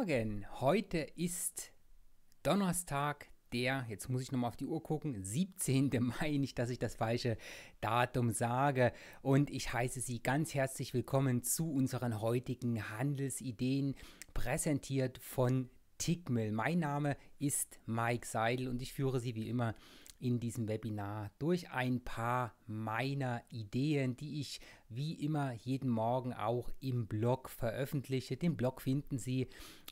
Morgen. Heute ist Donnerstag, der, jetzt muss ich nochmal auf die Uhr gucken, 17. Mai, nicht, dass ich das falsche Datum sage. Und ich heiße Sie ganz herzlich willkommen zu unseren heutigen Handelsideen, präsentiert von Tickmill. Mein Name ist Mike Seidel und ich führe Sie wie immer in diesem Webinar durch ein paar meiner Ideen, die ich wie immer jeden Morgen auch im Blog veröffentliche. Den Blog finden Sie,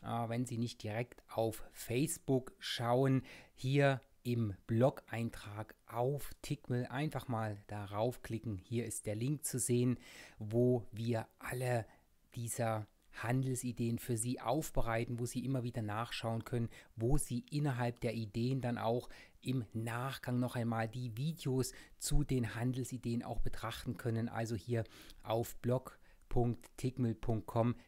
äh, wenn Sie nicht direkt auf Facebook schauen, hier im Blog-Eintrag auf Tickmill. Einfach mal darauf klicken. Hier ist der Link zu sehen, wo wir alle dieser Handelsideen für Sie aufbereiten, wo Sie immer wieder nachschauen können, wo Sie innerhalb der Ideen dann auch im Nachgang noch einmal die Videos zu den Handelsideen auch betrachten können. Also hier auf Blog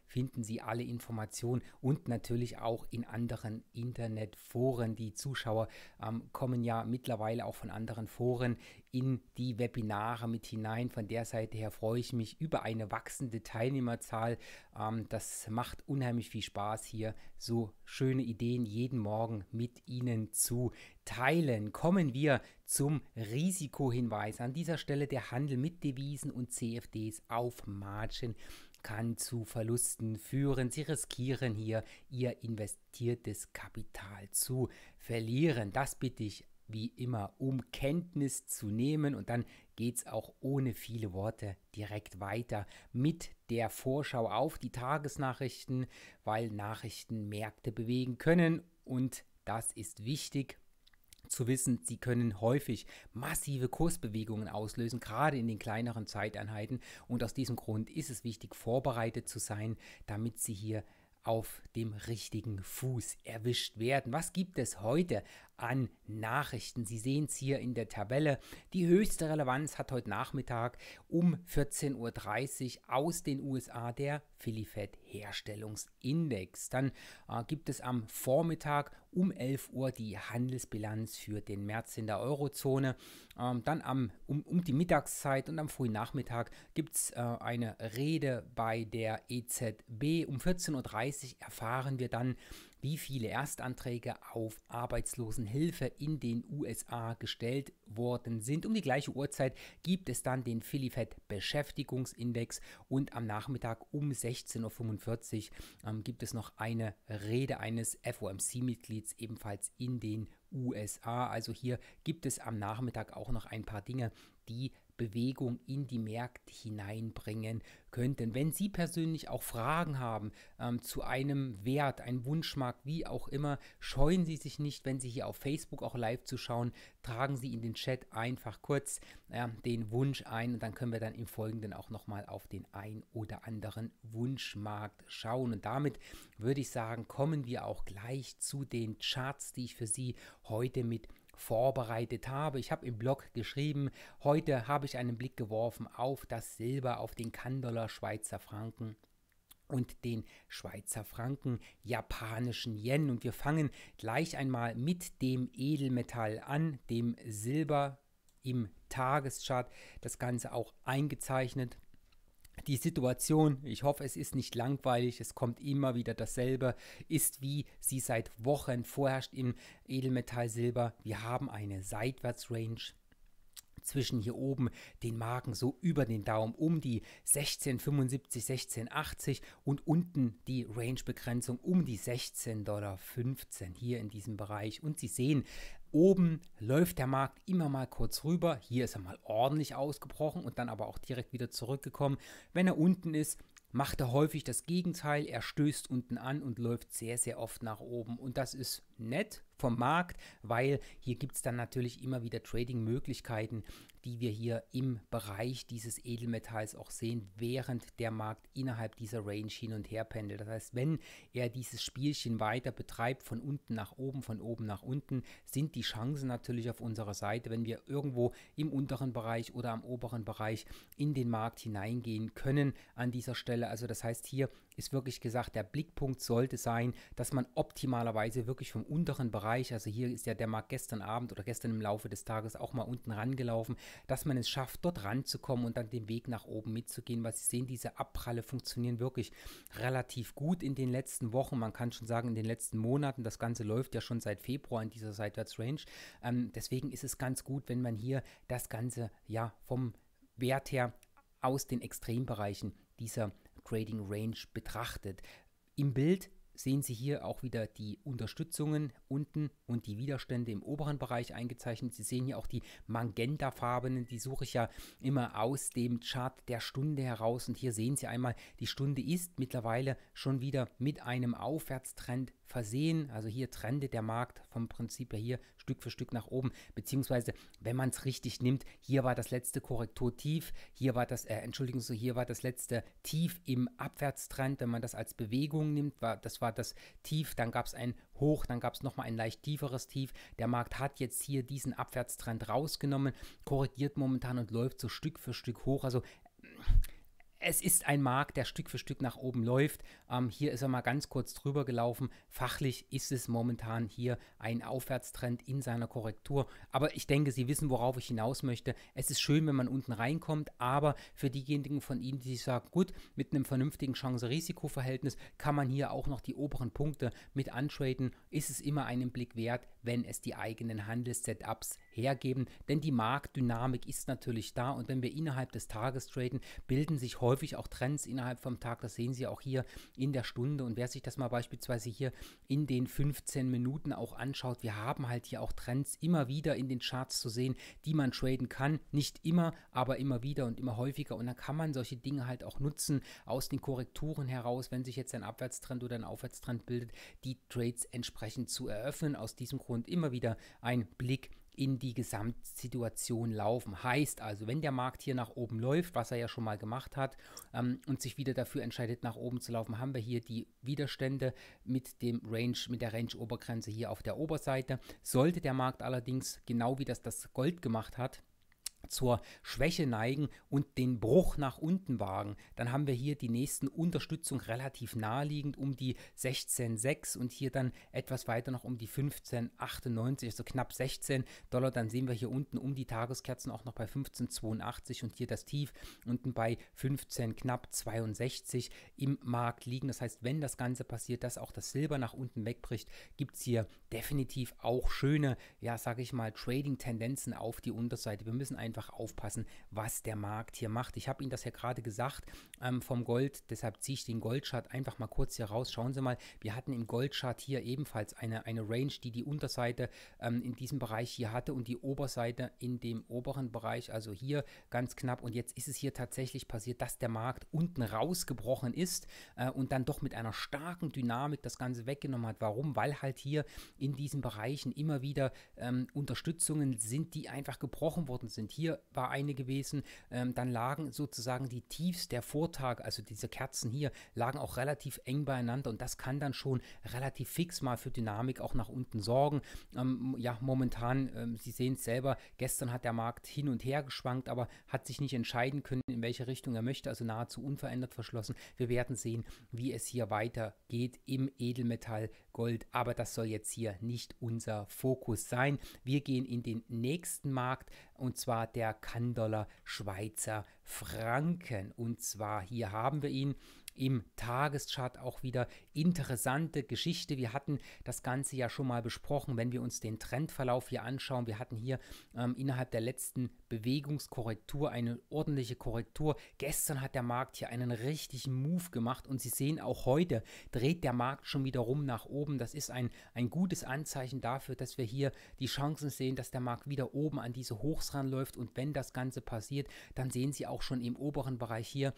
finden Sie alle Informationen und natürlich auch in anderen Internetforen. Die Zuschauer ähm, kommen ja mittlerweile auch von anderen Foren in die Webinare mit hinein. Von der Seite her freue ich mich über eine wachsende Teilnehmerzahl. Ähm, das macht unheimlich viel Spaß hier, so schöne Ideen jeden Morgen mit Ihnen zu teilen. Kommen wir zum Risikohinweis. An dieser Stelle der Handel mit Devisen und CFDs auf Margin kann zu Verlusten führen. Sie riskieren hier ihr investiertes Kapital zu verlieren. Das bitte ich wie immer um Kenntnis zu nehmen und dann geht es auch ohne viele Worte direkt weiter mit der Vorschau auf die Tagesnachrichten, weil Nachrichten Märkte bewegen können und das ist wichtig zu wissen, sie können häufig massive Kursbewegungen auslösen, gerade in den kleineren Zeiteinheiten. Und aus diesem Grund ist es wichtig, vorbereitet zu sein, damit sie hier auf dem richtigen Fuß erwischt werden. Was gibt es heute an Nachrichten. Sie sehen es hier in der Tabelle. Die höchste Relevanz hat heute Nachmittag um 14.30 Uhr aus den USA der Philly Herstellungsindex. Dann äh, gibt es am Vormittag um 11 Uhr die Handelsbilanz für den März in der Eurozone. Ähm, dann am, um, um, die Mittagszeit und am frühen Nachmittag gibt es äh, eine Rede bei der EZB. Um 14.30 Uhr erfahren wir dann, wie viele Erstanträge auf Arbeitslosenhilfe in den USA gestellt worden sind. Um die gleiche Uhrzeit gibt es dann den Filifed Beschäftigungsindex und am Nachmittag um 16.45 Uhr ähm, gibt es noch eine Rede eines FOMC-Mitglieds ebenfalls in den USA. Also hier gibt es am Nachmittag auch noch ein paar Dinge, die Bewegung in die Märkte hineinbringen könnten. Wenn Sie persönlich auch Fragen haben ähm, zu einem Wert, einem Wunschmarkt, wie auch immer, scheuen Sie sich nicht, wenn Sie hier auf Facebook auch live zuschauen, tragen Sie in den Chat einfach kurz äh, den Wunsch ein und dann können wir dann im Folgenden auch nochmal auf den ein oder anderen Wunschmarkt schauen. Und damit würde ich sagen, kommen wir auch gleich zu den Charts, die ich für Sie heute mit vorbereitet habe. Ich habe im Blog geschrieben, heute habe ich einen Blick geworfen auf das Silber, auf den kan Schweizer Franken und den Schweizer Franken, japanischen Yen. Und wir fangen gleich einmal mit dem Edelmetall an, dem Silber im Tageschart. Das Ganze auch eingezeichnet die Situation, ich hoffe, es ist nicht langweilig, es kommt immer wieder dasselbe, ist wie sie seit Wochen vorherrscht im Edelmetall Silber. Wir haben eine Seitwärtsrange zwischen hier oben den Marken so über den Daumen um die 1675, 1680 und unten die Range-Begrenzung um die 16,15 Dollar hier in diesem Bereich. Und Sie sehen, Oben läuft der Markt immer mal kurz rüber. Hier ist er mal ordentlich ausgebrochen und dann aber auch direkt wieder zurückgekommen. Wenn er unten ist, macht er häufig das Gegenteil. Er stößt unten an und läuft sehr, sehr oft nach oben. Und das ist nett vom Markt, weil hier gibt es dann natürlich immer wieder Trading-Möglichkeiten, die wir hier im Bereich dieses Edelmetalls auch sehen, während der Markt innerhalb dieser Range hin und her pendelt. Das heißt, wenn er dieses Spielchen weiter betreibt, von unten nach oben, von oben nach unten, sind die Chancen natürlich auf unserer Seite, wenn wir irgendwo im unteren Bereich oder am oberen Bereich in den Markt hineingehen können an dieser Stelle. Also das heißt, hier ist wirklich gesagt, der Blickpunkt sollte sein, dass man optimalerweise wirklich vom unteren Bereich, also hier ist ja der Markt gestern Abend oder gestern im Laufe des Tages auch mal unten rangelaufen, dass man es schafft, dort ranzukommen und dann den Weg nach oben mitzugehen, weil Sie sehen, diese Abpralle funktionieren wirklich relativ gut in den letzten Wochen, man kann schon sagen in den letzten Monaten, das Ganze läuft ja schon seit Februar in dieser Seitwärtsrange, ähm, deswegen ist es ganz gut, wenn man hier das Ganze ja vom Wert her aus den Extrembereichen dieser Grading Range betrachtet. Im Bild sehen Sie hier auch wieder die Unterstützungen unten und die Widerstände im oberen Bereich eingezeichnet. Sie sehen hier auch die Magentafarbenen, die suche ich ja immer aus dem Chart der Stunde heraus. Und hier sehen Sie einmal, die Stunde ist mittlerweile schon wieder mit einem Aufwärtstrend versehen. Also hier trendet der Markt vom Prinzip her hier Stück für Stück nach oben. Beziehungsweise, wenn man es richtig nimmt, hier war das letzte Korrekturtief, hier war das, äh, Entschuldigung, so hier war das letzte Tief im Abwärtstrend. Wenn man das als Bewegung nimmt, war das war war das Tief, dann gab es ein Hoch, dann gab es nochmal ein leicht tieferes Tief. Der Markt hat jetzt hier diesen Abwärtstrend rausgenommen, korrigiert momentan und läuft so Stück für Stück hoch. Also es ist ein Markt, der Stück für Stück nach oben läuft. Ähm, hier ist er mal ganz kurz drüber gelaufen. Fachlich ist es momentan hier ein Aufwärtstrend in seiner Korrektur. Aber ich denke, Sie wissen, worauf ich hinaus möchte. Es ist schön, wenn man unten reinkommt, aber für diejenigen von Ihnen, die sagen, gut, mit einem vernünftigen Chance-Risiko-Verhältnis kann man hier auch noch die oberen Punkte mit antraden, ist es immer einen Blick wert, wenn es die eigenen Handelssetups hergeben. Denn die Marktdynamik ist natürlich da und wenn wir innerhalb des Tages traden, bilden sich häufig auch Trends innerhalb vom Tag. Das sehen Sie auch hier in der Stunde. Und wer sich das mal beispielsweise hier in den 15 Minuten auch anschaut, wir haben halt hier auch Trends immer wieder in den Charts zu sehen, die man traden kann. Nicht immer, aber immer wieder und immer häufiger. Und dann kann man solche Dinge halt auch nutzen aus den Korrekturen heraus, wenn sich jetzt ein Abwärtstrend oder ein Aufwärtstrend bildet, die Trades entsprechend zu eröffnen. Aus diesem Grund Hintergrund immer wieder ein Blick in die Gesamtsituation laufen. Heißt also, wenn der Markt hier nach oben läuft, was er ja schon mal gemacht hat, ähm, und sich wieder dafür entscheidet, nach oben zu laufen, haben wir hier die Widerstände mit dem Range, mit der Range-Obergrenze hier auf der Oberseite. Sollte der Markt allerdings, genau wie das das Gold gemacht hat, zur Schwäche neigen und den Bruch nach unten wagen, dann haben wir hier die nächsten Unterstützung relativ naheliegend um die 16,6 und hier dann etwas weiter noch um die 15,98, also knapp 16 Dollar. Dann sehen wir hier unten um die Tageskerzen auch noch bei 15,82 und hier das Tief unten bei 15 knapp 62 im Markt liegen. Das heißt, wenn das Ganze passiert, dass auch das Silber nach unten wegbricht, gibt es hier definitiv auch schöne, ja, sage ich mal, Trading-Tendenzen auf die Unterseite. Wir müssen einfach einfach aufpassen, was der Markt hier macht. Ich habe Ihnen das ja gerade gesagt ähm, vom Gold, deshalb ziehe ich den Goldchart einfach mal kurz hier raus. Schauen Sie mal, wir hatten im Goldchart hier ebenfalls eine, eine Range, die die Unterseite ähm, in diesem Bereich hier hatte und die Oberseite in dem oberen Bereich, also hier ganz knapp. Und jetzt ist es hier tatsächlich passiert, dass der Markt unten rausgebrochen ist äh, und dann doch mit einer starken Dynamik das Ganze weggenommen hat. Warum? Weil halt hier in diesen Bereichen immer wieder ähm, Unterstützungen sind, die einfach gebrochen worden sind. Hier hier war eine gewesen, ähm, dann lagen sozusagen die Tiefs der Vortag, also diese Kerzen hier, lagen auch relativ eng beieinander und das kann dann schon relativ fix mal für Dynamik auch nach unten sorgen. Ähm, ja, momentan, ähm, Sie sehen es selber, gestern hat der Markt hin und her geschwankt, aber hat sich nicht entscheiden können, in welche Richtung er möchte, also nahezu unverändert verschlossen. Wir werden sehen, wie es hier weitergeht im Edelmetall Gold. Aber das soll jetzt hier nicht unser Fokus sein. Wir gehen in den nächsten Markt und zwar der Kandoller Schweizer Franken. Und zwar hier haben wir ihn im Tageschart auch wieder interessante Geschichte. Wir hatten das Ganze ja schon mal besprochen, wenn wir uns den Trendverlauf hier anschauen. Wir hatten hier ähm, innerhalb der letzten Bewegungskorrektur eine ordentliche Korrektur. Gestern hat der Markt hier einen richtigen Move gemacht und Sie sehen auch heute dreht der Markt schon wieder rum nach oben. Das ist ein, ein gutes Anzeichen dafür, dass wir hier die Chancen sehen, dass der Markt wieder oben an diese Hochs ranläuft und wenn das Ganze passiert, dann sehen Sie auch schon im oberen Bereich hier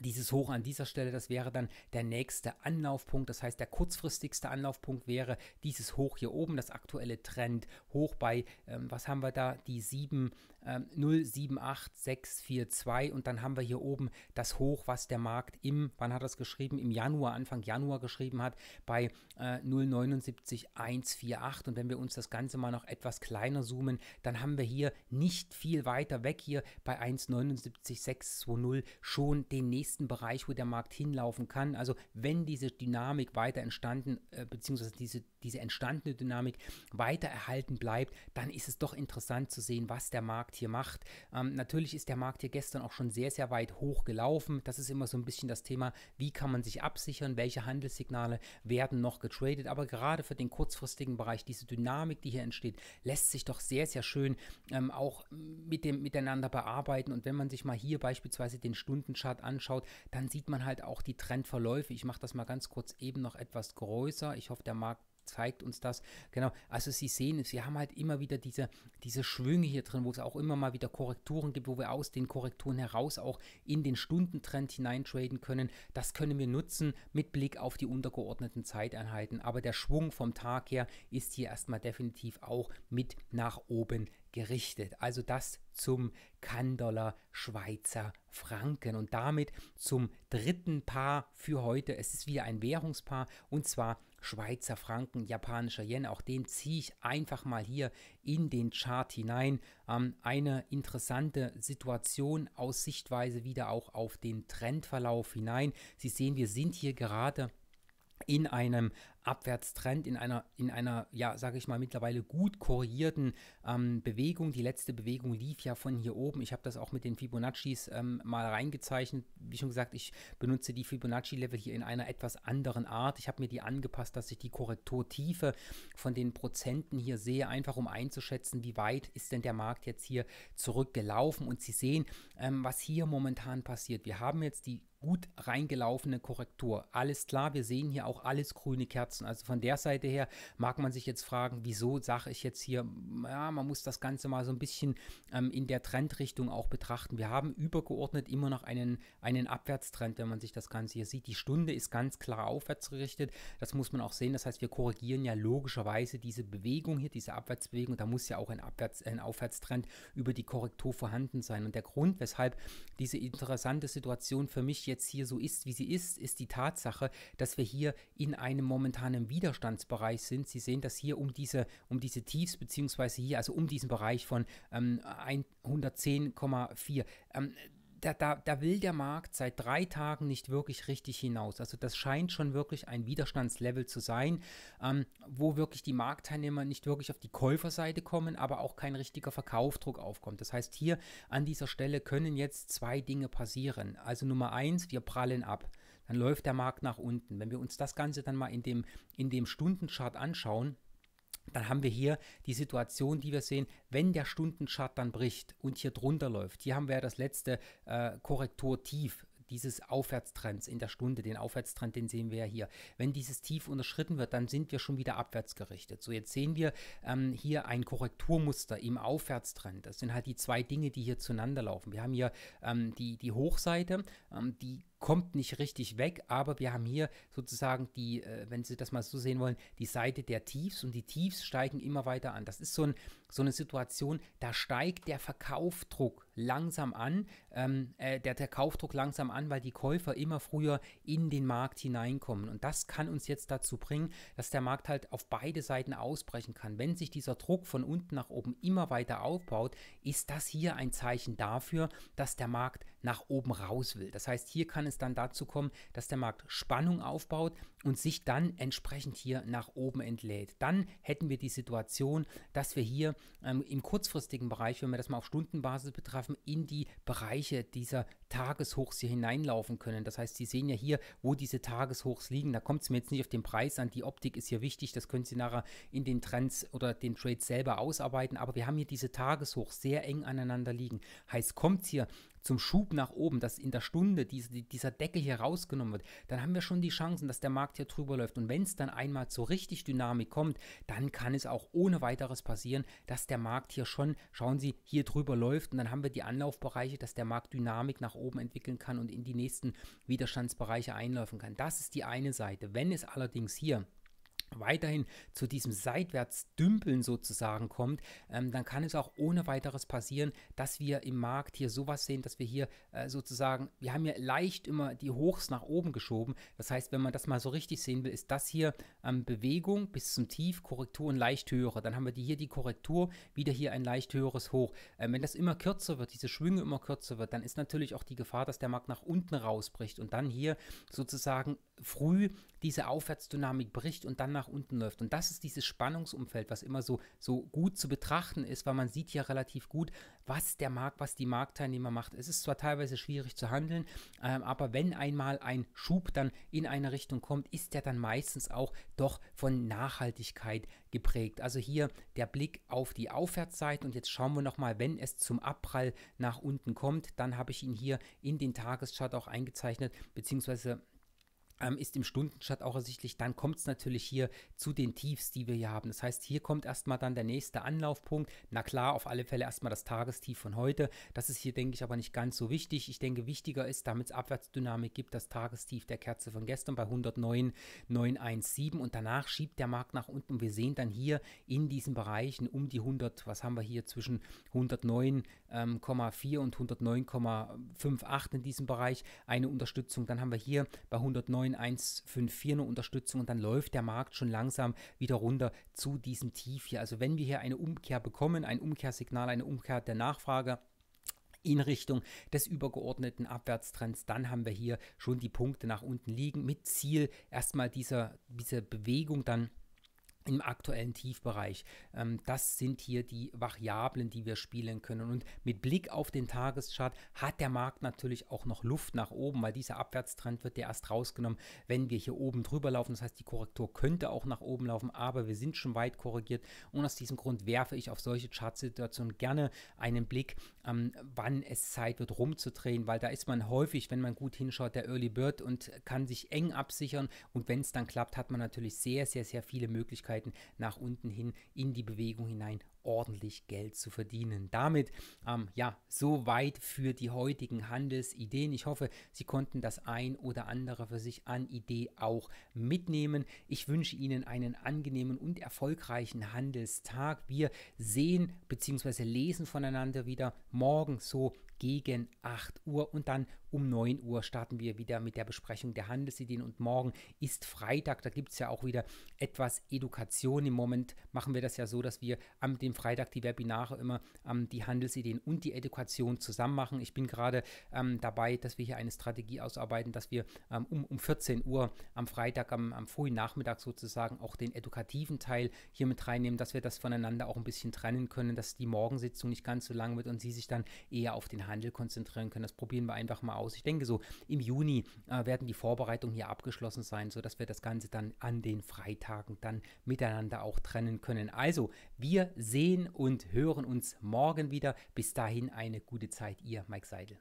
dieses Hoch an dieser Stelle, das wäre dann der nächste Anlaufpunkt. Das heißt, der kurzfristigste Anlaufpunkt wäre dieses Hoch hier oben, das aktuelle Trend hoch bei, ähm, was haben wir da, die 7, 078642 ähm, und dann haben wir hier oben das Hoch, was der Markt im, wann hat das geschrieben? Im Januar, Anfang Januar geschrieben hat, bei äh, 0,79148 und wenn wir uns das Ganze mal noch etwas kleiner zoomen, dann haben wir hier nicht viel weiter weg hier bei 1,79620 schon den nächsten Bereich, wo der Markt hinlaufen kann. Also wenn diese Dynamik weiter entstanden, äh, beziehungsweise diese, diese entstandene Dynamik weiter erhalten bleibt, dann ist es doch interessant zu sehen, was der Markt Markt hier macht. Ähm, natürlich ist der Markt hier gestern auch schon sehr, sehr weit hoch gelaufen. Das ist immer so ein bisschen das Thema, wie kann man sich absichern, welche Handelssignale werden noch getradet. Aber gerade für den kurzfristigen Bereich, diese Dynamik, die hier entsteht, lässt sich doch sehr, sehr schön ähm, auch mit dem, miteinander bearbeiten. Und wenn man sich mal hier beispielsweise den Stundenchart anschaut, dann sieht man halt auch die Trendverläufe. Ich mache das mal ganz kurz eben noch etwas größer. Ich hoffe, der Markt zeigt uns das. Genau, also Sie sehen, Sie haben halt immer wieder diese, diese Schwünge hier drin, wo es auch immer mal wieder Korrekturen gibt, wo wir aus den Korrekturen heraus auch in den Stundentrend hineintraden können. Das können wir nutzen mit Blick auf die untergeordneten Zeiteinheiten. Aber der Schwung vom Tag her ist hier erstmal definitiv auch mit nach oben gerichtet. Also das zum Kandoller Schweizer Franken und damit zum dritten Paar für heute. Es ist wieder ein Währungspaar und zwar Schweizer Franken, japanischer Yen. Auch den ziehe ich einfach mal hier in den Chart hinein. Ähm, eine interessante Situation aus Sichtweise wieder auch auf den Trendverlauf hinein. Sie sehen, wir sind hier gerade in einem Abwärtstrend in einer, in einer ja, sage ich mal, mittlerweile gut korrigierten ähm, Bewegung. Die letzte Bewegung lief ja von hier oben. Ich habe das auch mit den Fibonaccis ähm, mal reingezeichnet. Wie schon gesagt, ich benutze die Fibonacci-Level hier in einer etwas anderen Art. Ich habe mir die angepasst, dass ich die Korrekturtiefe von den Prozenten hier sehe, einfach um einzuschätzen, wie weit ist denn der Markt jetzt hier zurückgelaufen. Und Sie sehen, ähm, was hier momentan passiert. Wir haben jetzt die gut reingelaufene Korrektur. Alles klar, wir sehen hier auch alles grüne Kerzen platzen. Also von der Seite her mag man sich jetzt fragen, wieso sage ich jetzt hier, ja, man muss das Ganze mal so ein bisschen ähm, in der Trendrichtung auch betrachten. Wir haben übergeordnet immer noch einen, einen Abwärtstrend, wenn man sich das Ganze hier sieht. Die Stunde ist ganz klar aufwärts gerichtet. Das muss man auch sehen. Das heißt, wir korrigieren ja logischerweise diese Bewegung hier, diese Abwärtsbewegung. Da muss ja auch ein, Abwärts, ein Aufwärtstrend über die Korrektur vorhanden sein. Und der Grund, weshalb diese interessante Situation für mich jetzt hier so ist, wie sie ist, ist die Tatsache, dass wir hier in einem momentan momentan im Widerstandsbereich sind. Sie sehen das hier um diese, um diese Tiefs, beziehungsweise hier, also um diesen Bereich von ähm, 110,4. Ähm, da, da, da, will der Markt seit drei Tagen nicht wirklich richtig hinaus. Also das scheint schon wirklich ein Widerstandslevel zu sein, ähm, wo wirklich die Marktteilnehmer nicht wirklich auf die Käuferseite kommen, aber auch kein richtiger Verkaufdruck aufkommt. Das heißt, hier an dieser Stelle können jetzt zwei Dinge passieren. Also Nummer eins, wir prallen ab dann läuft der Markt nach unten. Wenn wir uns das Ganze dann mal in dem, in dem Stundenchart anschauen, dann haben wir hier die Situation, die wir sehen, wenn der Stundenchart dann bricht und hier drunter läuft. Hier haben wir ja das letzte äh, Korrekturtief dieses Aufwärtstrends in der Stunde, den Aufwärtstrend, den sehen wir ja hier. Wenn dieses Tief unterschritten wird, dann sind wir schon wieder abwärts gerichtet. So, jetzt sehen wir ähm, hier ein Korrekturmuster im Aufwärtstrend. Das sind halt die zwei Dinge, die hier zueinander laufen. Wir haben hier ähm, die, die Hochseite, ähm, die kommt nicht richtig weg, aber wir haben hier sozusagen die, äh, wenn Sie das mal so sehen wollen, die Seite der Tiefs und die Tiefs steigen immer weiter an. Das ist so, ein, so eine Situation, da steigt der Verkaufdruck langsam an, ähm, äh, der, der Kaufdruck langsam an, weil die Käufer immer früher in den Markt hineinkommen. Und das kann uns jetzt dazu bringen, dass der Markt halt auf beide Seiten ausbrechen kann. Wenn sich dieser Druck von unten nach oben immer weiter aufbaut, ist das hier ein Zeichen dafür, dass der Markt nach oben raus will. Das heißt, hier kann es dann dazu kommen, dass der Markt Spannung aufbaut und sich dann entsprechend hier nach oben entlädt. Dann hätten wir die Situation, dass wir hier ähm, im kurzfristigen Bereich, wenn wir das mal auf Stundenbasis betreffen, in die Bereiche dieser Tageshochs hier hineinlaufen können. Das heißt, Sie sehen ja hier, wo diese Tageshochs liegen. Da kommt es mir jetzt nicht auf den Preis an. Die Optik ist hier wichtig. Das können Sie nachher in den Trends oder den Trades selber ausarbeiten. Aber wir haben hier diese Tageshochs sehr eng aneinander liegen. Heißt, kommt hier zum Schub nach oben, dass in der Stunde diese, dieser Deckel hier rausgenommen wird, dann haben wir schon die Chancen, dass der Markt hier drüber läuft. Und wenn es dann einmal zur richtig Dynamik kommt, dann kann es auch ohne weiteres passieren, dass der Markt hier schon, schauen Sie, hier drüber läuft. Und dann haben wir die Anlaufbereiche, dass der Markt Dynamik nach oben entwickeln kann und in die nächsten Widerstandsbereiche einläufen kann. Das ist die eine Seite. Wenn es allerdings hier weiterhin zu diesem Seitwärtsdümpeln sozusagen kommt, ähm, dann kann es auch ohne weiteres passieren, dass wir im Markt hier sowas sehen, dass wir hier äh, sozusagen, wir haben ja leicht immer die Hochs nach oben geschoben. Das heißt, wenn man das mal so richtig sehen will, ist das hier ähm, Bewegung bis zum Tief, Korrektur und leicht höhere. Dann haben wir die, hier die Korrektur, wieder hier ein leicht höheres Hoch. Ähm, wenn das immer kürzer wird, diese Schwünge immer kürzer wird, dann ist natürlich auch die Gefahr, dass der Markt nach unten rausbricht und dann hier sozusagen früh diese Aufwärtsdynamik bricht und dann nach nach unten läuft. Und das ist dieses Spannungsumfeld, was immer so, so gut zu betrachten ist, weil man sieht ja relativ gut, was der Markt, was die Marktteilnehmer macht. Es ist zwar teilweise schwierig zu handeln, ähm, aber wenn einmal ein Schub dann in eine Richtung kommt, ist der dann meistens auch doch von Nachhaltigkeit geprägt. Also hier der Blick auf die Aufwärtsseite und jetzt schauen wir nochmal, wenn es zum Abprall nach unten kommt, dann habe ich ihn hier in den Tageschart auch eingezeichnet, beziehungsweise ähm, ist im Stundenchart auch ersichtlich. Dann kommt es natürlich hier zu den Tiefs, die wir hier haben. Das heißt, hier kommt erstmal dann der nächste Anlaufpunkt. Na klar, auf alle Fälle erstmal das Tagestief von heute. Das ist hier, denke ich, aber nicht ganz so wichtig. Ich denke, wichtiger ist, damit es Abwärtsdynamik gibt, das Tagestief der Kerze von gestern bei 109,917 und danach schiebt der Markt nach unten und wir sehen dann hier in diesen Bereichen um die 100, was haben wir hier zwischen 109,4 ähm, und 109,58 in diesem Bereich eine Unterstützung. Dann haben wir hier bei 109 9154 eine Unterstützung und dann läuft der Markt schon langsam wieder runter zu diesem Tief hier. Also wenn wir hier eine Umkehr bekommen, ein Umkehrsignal, eine Umkehr der Nachfrage, in Richtung des übergeordneten Abwärtstrends. Dann haben wir hier schon die Punkte nach unten liegen mit Ziel erstmal dieser, diese Bewegung dann im aktuellen Tiefbereich. Ähm, das sind hier die Variablen, die wir spielen können. Und mit Blick auf den Tageschart hat der Markt natürlich auch noch Luft nach oben, weil dieser Abwärtstrend wird ja erst rausgenommen, wenn wir hier oben drüber laufen. Das heißt, die Korrektur könnte auch nach oben laufen, aber wir sind schon weit korrigiert. Und aus diesem Grund werfe ich auf solche Chartsituationen gerne einen Blick, ähm, wann es Zeit wird, rumzudrehen, weil da ist man häufig, wenn man gut hinschaut, der Early Bird und kann sich eng absichern. Und wenn es dann klappt, hat man natürlich sehr, sehr, sehr viele Möglichkeiten Möglichkeiten, nach unten hin in die Bewegung hinein ordentlich Geld zu verdienen. Damit, ähm, ja, soweit für die heutigen Handelsideen. Ich hoffe, Sie konnten das ein oder andere für sich an Idee auch mitnehmen. Ich wünsche Ihnen einen angenehmen und erfolgreichen Handelstag. Wir sehen bzw. lesen voneinander wieder morgen so gegen 8 Uhr und dann um 9 Uhr starten wir wieder mit der Besprechung der Handelsideen und morgen ist Freitag. Da gibt es ja auch wieder etwas Education. Im Moment machen wir das ja so, dass wir am dem Freitag die Webinare immer ähm, die Handelsideen und die Education zusammen machen. Ich bin gerade ähm, dabei, dass wir hier eine Strategie ausarbeiten, dass wir ähm, um, um 14 Uhr am Freitag, am, am frühen Nachmittag sozusagen auch den edukativen Teil hier mit reinnehmen, dass wir das voneinander auch ein bisschen trennen können, dass die Morgensitzung nicht ganz so lang wird und Sie sich dann eher auf den Handel konzentrieren können. Das probieren wir einfach mal aus. Ich denke so, im Juni äh, werden die Vorbereitungen hier abgeschlossen sein, sodass wir das Ganze dann an den Freitagen dann miteinander auch trennen können. Also, wir sehen und hören uns morgen wieder. Bis dahin eine gute Zeit, ihr Mike Seidel.